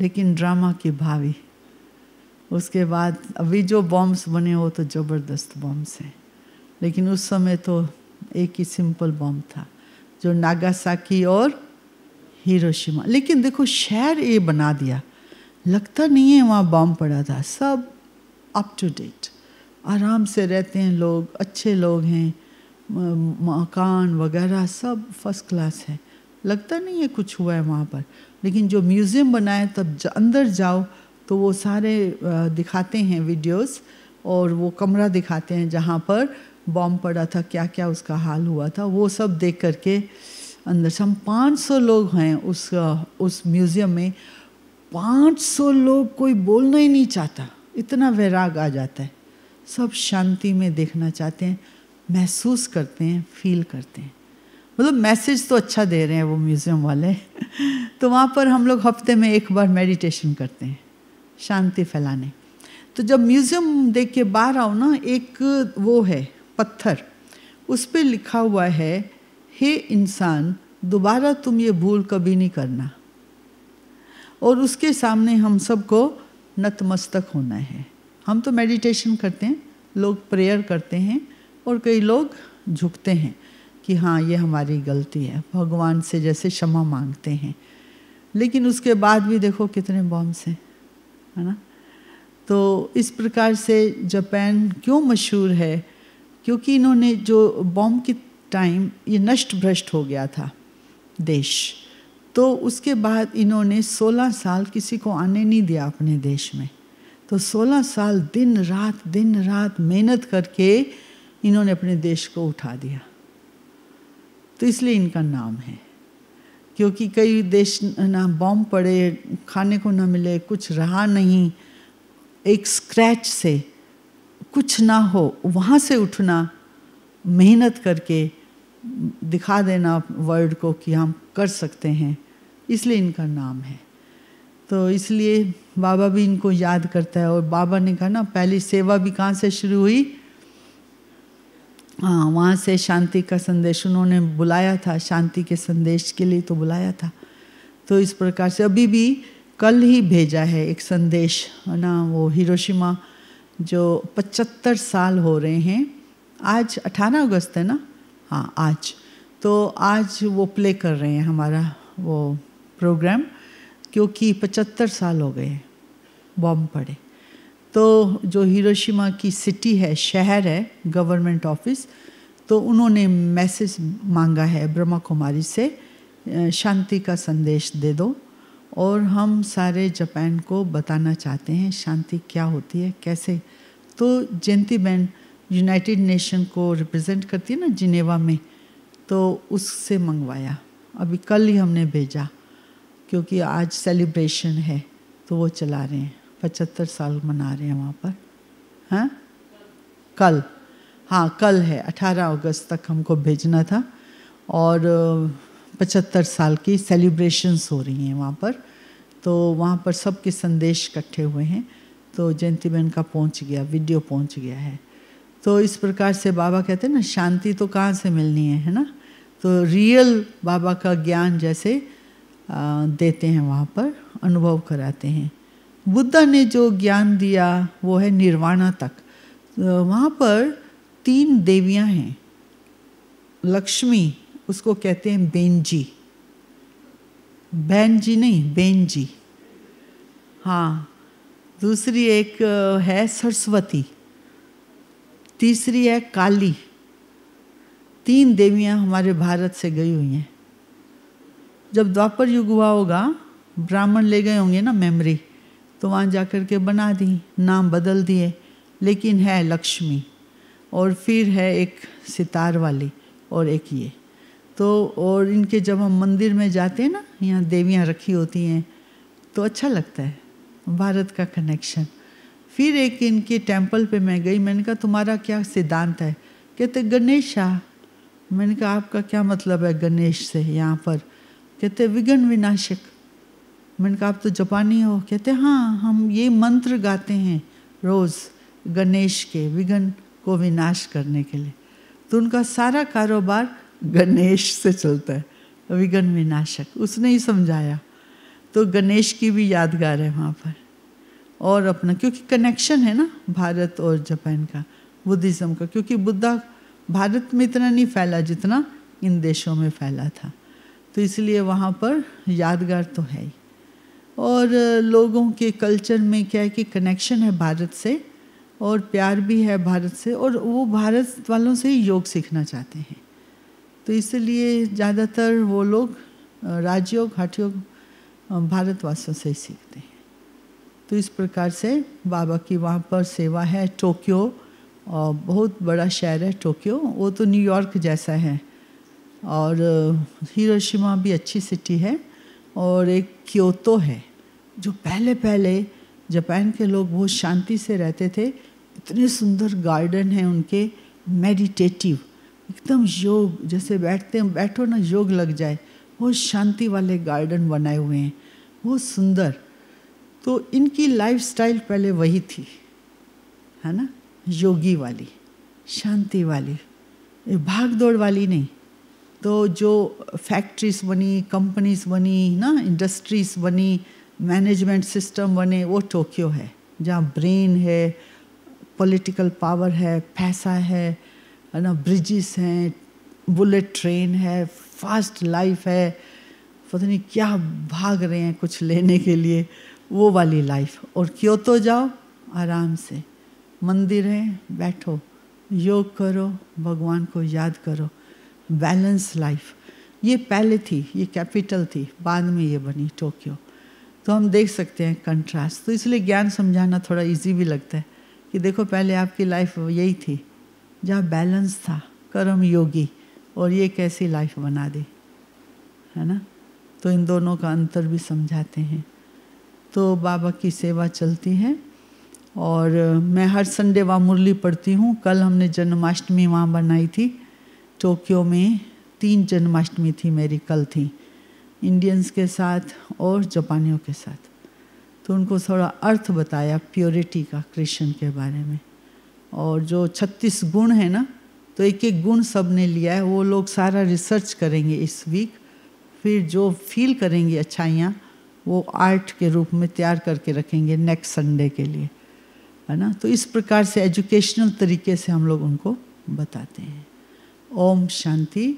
लेकिन ड्रामा की भावी उसके बाद अभी जो बॉम्ब्स बने हो तो ज़बरदस्त बॉम्ब्स हैं लेकिन उस समय तो एक ही सिंपल बम था जो नागासाकी और हिरोशिमा लेकिन देखो शहर ये बना दिया लगता नहीं है वहाँ बम पड़ा था सब अप टू डेट आराम से रहते हैं लोग अच्छे लोग हैं मकान वगैरह सब फर्स्ट क्लास है लगता नहीं है कुछ हुआ है वहाँ पर लेकिन जो म्यूज़ियम बनाए तब जा, अंदर जाओ तो वो सारे दिखाते हैं वीडियोस और वो कमरा दिखाते हैं जहाँ पर बॉम्ब पड़ा था क्या क्या उसका हाल हुआ था वो सब देख करके अंदर से हम पाँच सौ लोग हैं उस उस म्यूज़ियम में पाँच सौ लोग कोई बोलना ही नहीं चाहता इतना वैराग आ जाता है सब शांति में देखना चाहते हैं महसूस करते हैं फील करते हैं मतलब मैसेज तो अच्छा दे रहे हैं वो म्यूज़ियम वाले तो वहाँ पर हम लोग हफ्ते में एक बार मेडिटेशन करते हैं शांति फैलाने तो जब म्यूज़ियम देख के बाहर आओ ना एक वो है पत्थर उस पर लिखा हुआ है हे इंसान दोबारा तुम ये भूल कभी नहीं करना और उसके सामने हम सबको नतमस्तक होना है हम तो मेडिटेशन करते हैं लोग प्रेयर करते हैं और कई लोग झुकते हैं कि हाँ ये हमारी गलती है भगवान से जैसे क्षमा मांगते हैं लेकिन उसके बाद भी देखो कितने बॉम्ब्स हैं है ना तो इस प्रकार से जापान क्यों मशहूर है क्योंकि इन्होंने जो बॉम्ब के टाइम ये नष्ट भ्रष्ट हो गया था देश तो उसके बाद इन्होंने 16 साल किसी को आने नहीं दिया अपने देश में तो 16 साल दिन रात दिन रात मेहनत करके इन्होंने अपने देश को उठा दिया तो इसलिए इनका नाम है क्योंकि कई देश ना बॉम्ब पड़े खाने को ना मिले कुछ रहा नहीं एक स्क्रैच से कुछ ना हो वहाँ से उठना मेहनत करके दिखा देना वर्ल्ड को कि हम कर सकते हैं इसलिए इनका नाम है तो इसलिए बाबा भी इनको याद करता है और बाबा ने कहा ना पहली सेवा भी कहाँ से शुरू हुई हाँ वहाँ से शांति का संदेश उन्होंने बुलाया था शांति के संदेश के लिए तो बुलाया था तो इस प्रकार से अभी भी कल ही भेजा है एक संदेश है ना वो हिरोशिमा जो 75 साल हो रहे हैं आज 18 अगस्त है ना हाँ आज तो आज वो प्ले कर रहे हैं हमारा वो प्रोग्राम क्योंकि 75 साल हो गए बॉम्ब पड़े तो जो हिरोशिमा की सिटी है शहर है गवर्नमेंट ऑफिस तो उन्होंने मैसेज मांगा है ब्रह्मा कुमारी से शांति का संदेश दे दो और हम सारे जापान को बताना चाहते हैं शांति क्या होती है कैसे तो जयंती बहन यूनाइटेड नेशन को रिप्रेजेंट करती है ना जिनेवा में तो उससे मंगवाया अभी कल ही हमने भेजा क्योंकि आज सेलिब्रेशन है तो वो चला रहे हैं पचहत्तर साल मना रहे हैं वहाँ पर हैं हाँ? कल हाँ कल है अठारह अगस्त तक हमको भेजना था और पचहत्तर साल की सेलिब्रेशंस हो रही हैं वहाँ पर तो वहाँ पर सबके संदेश इकट्ठे हुए हैं तो जयंती बहन का पहुँच गया वीडियो पहुँच गया है तो इस प्रकार से बाबा कहते हैं ना शांति तो कहाँ से मिलनी है है ना तो रियल बाबा का ज्ञान जैसे आ, देते हैं वहाँ पर अनुभव कराते हैं बुद्धा ने जो ज्ञान दिया वो है निर्वाणा तक तो वहाँ पर तीन देवियाँ हैं लक्ष्मी उसको कहते हैं बेंजी बहन जी नहीं बेन जी हाँ दूसरी एक है सरस्वती तीसरी है काली तीन देवियाँ हमारे भारत से गई हुई हैं जब द्वापर युग हुआ होगा ब्राह्मण ले गए होंगे ना मेमोरी तो वहाँ जा कर के बना दी नाम बदल दिए लेकिन है लक्ष्मी और फिर है एक सितार वाली और एक ये तो और इनके जब हम मंदिर में जाते हैं ना यहाँ देवियाँ रखी होती हैं तो अच्छा लगता है भारत का कनेक्शन फिर एक इनके टेम्पल पे मैं गई मैंने कहा तुम्हारा क्या सिद्धांत है कहते गणेश मैंने कहा आपका क्या मतलब है गणेश से यहाँ पर कहते विघन विनाशक मैंने कहा आप तो जापानी हो कहते हाँ हम ये मंत्र गाते हैं रोज़ गणेश के विघन को विनाश करने के लिए तो उनका सारा कारोबार गणेश से चलता है अभिगन विनाशक उसने ही समझाया तो गणेश की भी यादगार है वहाँ पर और अपना क्योंकि कनेक्शन है ना भारत और जापान का बुद्धिज़्म का क्योंकि बुद्धा भारत में इतना नहीं फैला जितना इन देशों में फैला था तो इसलिए वहाँ पर यादगार तो है ही और लोगों के कल्चर में क्या है कि कनेक्शन है भारत से और प्यार भी है भारत से और वो भारत वालों से ही योग सीखना चाहते हैं तो इसलिए ज़्यादातर वो लोग राजयोग हठयोग भारतवासियों से ही सीखते हैं तो इस प्रकार से बाबा की वहाँ पर सेवा है टोक्यो और बहुत बड़ा शहर है टोक्यो वो तो न्यूयॉर्क जैसा है और हिरोशिमा भी अच्छी सिटी है और एक क्योतो है जो पहले पहले जापान के लोग बहुत शांति से रहते थे इतने सुंदर गार्डन हैं उनके मेडिटेटिव एकदम योग जैसे बैठते हैं बैठो ना योग लग जाए वो शांति वाले गार्डन बनाए हुए हैं वो सुंदर तो इनकी लाइफ स्टाइल पहले वही थी है ना योगी वाली शांति वाली भाग दौड़ वाली नहीं तो जो फैक्ट्रीज बनी कंपनीज बनी ना इंडस्ट्रीज बनी मैनेजमेंट सिस्टम बने वो टोक्यो है जहाँ ब्रेन है पॉलिटिकल पावर है पैसा है है ना ब्रिजेस हैं बुलेट ट्रेन है फास्ट लाइफ है पता नहीं क्या भाग रहे हैं कुछ लेने के लिए वो वाली लाइफ और क्यों तो जाओ आराम से मंदिर है बैठो योग करो भगवान को याद करो बैलेंस लाइफ ये पहले थी ये कैपिटल थी बाद में ये बनी टोक्यो तो हम देख सकते हैं कंट्रास्ट तो इसलिए ज्ञान समझाना थोड़ा इजी भी लगता है कि देखो पहले आपकी लाइफ यही थी जहाँ बैलेंस था कर्म योगी और ये कैसी लाइफ बना दी है ना तो इन दोनों का अंतर भी समझाते हैं तो बाबा की सेवा चलती है और मैं हर संडे वहाँ मुरली पढ़ती हूँ कल हमने जन्माष्टमी वहाँ बनाई थी टोक्यो में तीन जन्माष्टमी थी मेरी कल थी इंडियंस के साथ और जापानियों के साथ तो उनको थोड़ा अर्थ बताया प्योरिटी का क्रिश्चन के बारे में और जो 36 गुण है ना तो एक एक गुण सब ने लिया है वो लोग सारा रिसर्च करेंगे इस वीक फिर जो फील करेंगे अच्छाइयाँ वो आर्ट के रूप में तैयार करके रखेंगे नेक्स्ट संडे के लिए है ना तो इस प्रकार से एजुकेशनल तरीके से हम लोग उनको बताते हैं ओम शांति